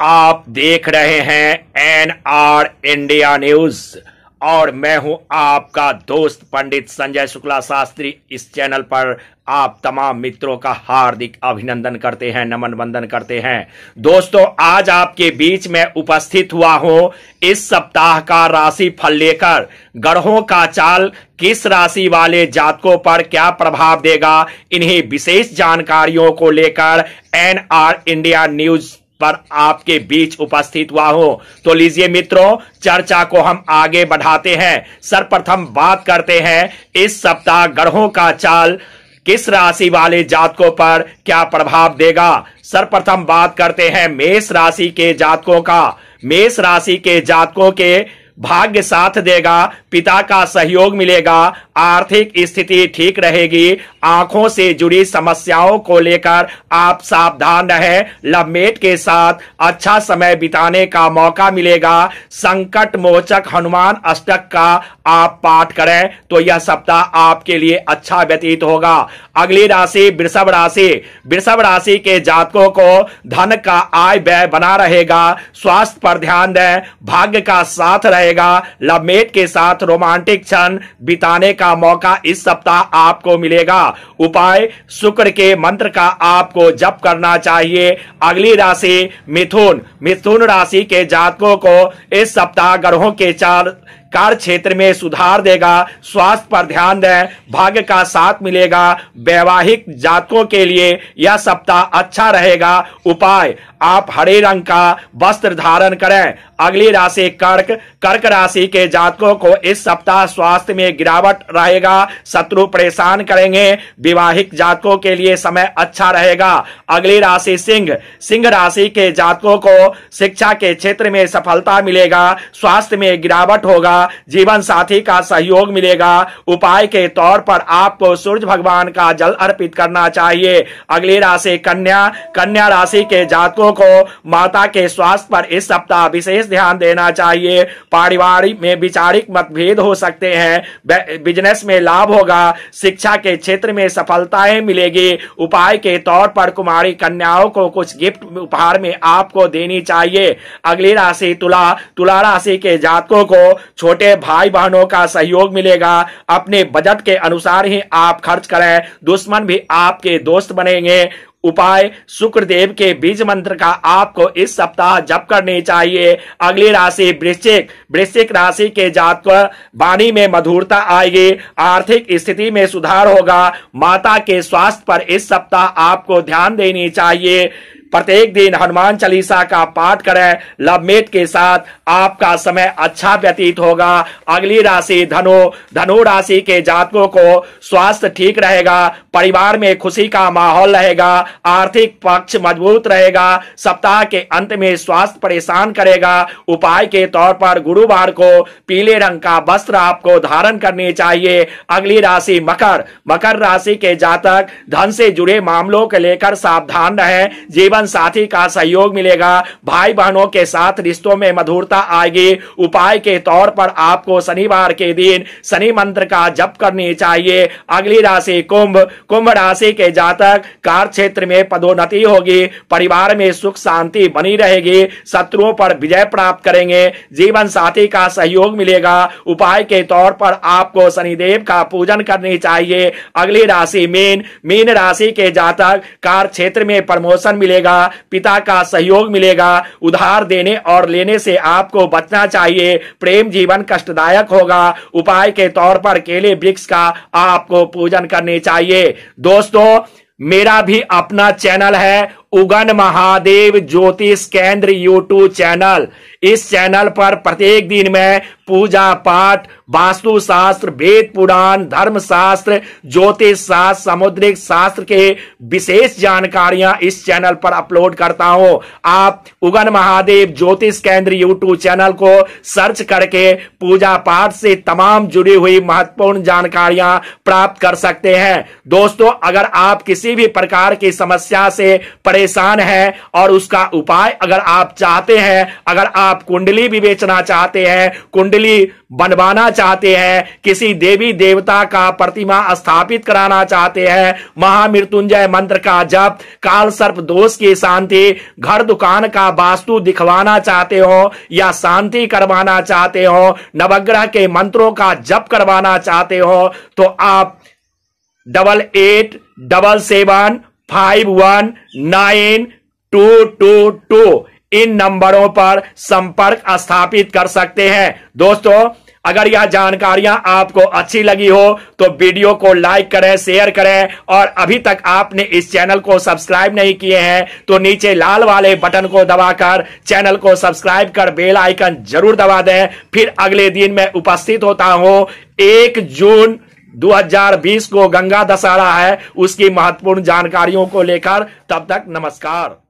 आप देख रहे हैं एन आर इंडिया न्यूज और मैं हूं आपका दोस्त पंडित संजय शुक्ला शास्त्री इस चैनल पर आप तमाम मित्रों का हार्दिक अभिनंदन करते हैं नमन वंदन करते हैं दोस्तों आज आपके बीच में उपस्थित हुआ हूं इस सप्ताह का राशि फल लेकर ग्रहों का चाल किस राशि वाले जातकों पर क्या प्रभाव देगा इन्हीं विशेष जानकारियों को लेकर एनआर इंडिया न्यूज पर आपके बीच उपस्थित हुआ हो तो लीजिए मित्रों चर्चा को हम आगे बढ़ाते हैं सर्वप्रथम बात करते हैं इस सप्ताह ग्रहों का चाल किस राशि वाले जातकों पर क्या प्रभाव देगा सर्वप्रथम बात करते हैं मेष राशि के जातकों का मेष राशि के जातकों के भाग्य साथ देगा पिता का सहयोग मिलेगा आर्थिक स्थिति ठीक रहेगी आंखों से जुड़ी समस्याओं को लेकर आप सावधान रहें लवमेट के साथ अच्छा समय बिताने का मौका मिलेगा संकट मोचक हनुमान अष्टक का आप पाठ करें तो यह सप्ताह आपके लिए अच्छा व्यतीत होगा अगली राशि वृषभ राशि वृषभ राशि के जातकों को धन का आय व्यय बना रहेगा स्वास्थ्य पर ध्यान दें भाग्य का साथ रहेगा मिलेगा लवमेट के साथ रोमांटिक क्षण बिताने का मौका इस सप्ताह आपको मिलेगा उपाय शुक्र के मंत्र का आपको जप करना चाहिए अगली राशि मिथुन मिथुन राशि के जातकों को इस सप्ताह ग्रहों के चार कार्य क्षेत्र में सुधार देगा स्वास्थ्य पर ध्यान दें भाग्य का साथ मिलेगा वैवाहिक जातकों के लिए यह सप्ताह अच्छा रहेगा उपाय आप हरे रंग का वस्त्र धारण करें अगली राशि कर्क कर्क राशि के जातकों को इस सप्ताह स्वास्थ्य में गिरावट रहेगा शत्रु परेशान करेंगे विवाहिक जातकों के लिए समय अच्छा रहेगा अगली राशि सिंह सिंह राशि के जातकों को शिक्षा के क्षेत्र में सफलता मिलेगा स्वास्थ्य में गिरावट होगा जीवन साथी का सहयोग मिलेगा उपाय के तौर पर आपको सूर्य भगवान का जल अर्पित करना चाहिए अगली राशि कन्या कन्या राशि के जातकों को माता के स्वास्थ्य पर इस सप्ताह विशेष ध्यान देना चाहिए पारिवारिक में विचारिक मतभेद हो सकते हैं बिजनेस में लाभ होगा शिक्षा के क्षेत्र में सफलताएं मिलेगी उपाय के तौर पर कुमारी कन्याओं को कुछ गिफ्ट उपहार में आपको देनी चाहिए अगली राशि तुला तुला राशि के जातकों को छोटे भाई बहनों का सहयोग मिलेगा अपने बजट के अनुसार ही आप खर्च करें दुश्मन भी आपके दोस्त बनेंगे उपाय शुक्रदेव के बीज मंत्र का आपको इस सप्ताह जप करनी चाहिए अगली राशि वृश्चिक वृश्चिक राशि के जातक वाणी में मधुरता आएगी आर्थिक स्थिति में सुधार होगा माता के स्वास्थ्य पर इस सप्ताह आपको ध्यान देनी चाहिए प्रत्येक दिन हनुमान चालीसा का पाठ करें मेट के साथ आपका समय अच्छा व्यतीत होगा अगली राशि धनु धनु राशि के जातकों को स्वास्थ्य ठीक रहेगा परिवार में खुशी का माहौल रहेगा आर्थिक पक्ष मजबूत रहेगा सप्ताह के अंत में स्वास्थ्य परेशान करेगा उपाय के तौर पर गुरुवार को पीले रंग का वस्त्र आपको धारण करने चाहिए अगली राशि मकर मकर राशि के जातक धन से जुड़े मामलों को लेकर सावधान रहें जीवन जीवन साथी का सहयोग मिलेगा भाई बहनों के साथ रिश्तों में मधुरता आएगी उपाय के तौर पर आपको शनिवार के दिन शनि मंत्र का जप करनी चाहिए अगली राशि कुंभ कुंभ राशि के जातक कार्य क्षेत्र में पदोन्नति होगी परिवार में सुख शांति बनी रहेगी शत्रुओं पर विजय प्राप्त करेंगे जीवन साथी का सहयोग मिलेगा उपाय के तौर पर आपको शनिदेव का पूजन करनी चाहिए अगली राशि मीन मीन राशि के जातक कार्य क्षेत्र में प्रमोशन मिलेगा मिलेगा पिता का सहयोग मिलेगा उधार देने और लेने से आपको बचना चाहिए प्रेम जीवन कष्टदायक होगा उपाय के तौर पर केले वृक्ष का आपको पूजन करने चाहिए दोस्तों मेरा भी अपना चैनल है उगन महादेव ज्योतिष केंद्र यूट्यूब चैनल इस चैनल पर प्रत्येक दिन में पूजा पाठ वास्तु शास्त्र वेद पुराण धर्म शास्त्र ज्योतिष शास्त्र समुद्रिक शास्त्र के विशेष जानकारियां इस चैनल पर अपलोड करता हूं आप उगन महादेव ज्योतिष केंद्र यूट्यूब चैनल को सर्च करके पूजा पाठ से तमाम जुड़ी हुई महत्वपूर्ण जानकारियां प्राप्त कर सकते हैं दोस्तों अगर आप किसी भी प्रकार की समस्या से परे परेशान है और उसका उपाय अगर आप चाहते हैं अगर आप कुंडली भी बेचना चाहते हैं कुंडली बनवाना चाहते हैं किसी देवी देवता का प्रतिमा स्थापित कराना चाहते हैं महामृत्युंजय मंत्र का जप काल सर्प दोष की शांति घर दुकान का वास्तु दिखवाना चाहते हो या शांति करवाना चाहते हो नवग्रह के मंत्रों का जप करवाना चाहते हो तो आप double eight double seven five one nine two two two इन नंबरों पर संपर्क स्थापित कर सकते हैं दोस्तों अगर यह जानकारियां आपको अच्छी लगी हो तो वीडियो को लाइक करें शेयर करें और अभी तक आपने इस चैनल को सब्सक्राइब नहीं किए हैं तो नीचे लाल वाले बटन को दबाकर चैनल को सब्सक्राइब कर बेल आइकन जरूर दबा दें फिर अगले दिन मैं उपस्थित होता हूं एक जून 2020 को गंगा दशहरा है उसकी महत्वपूर्ण जानकारियों को लेकर तब तक नमस्कार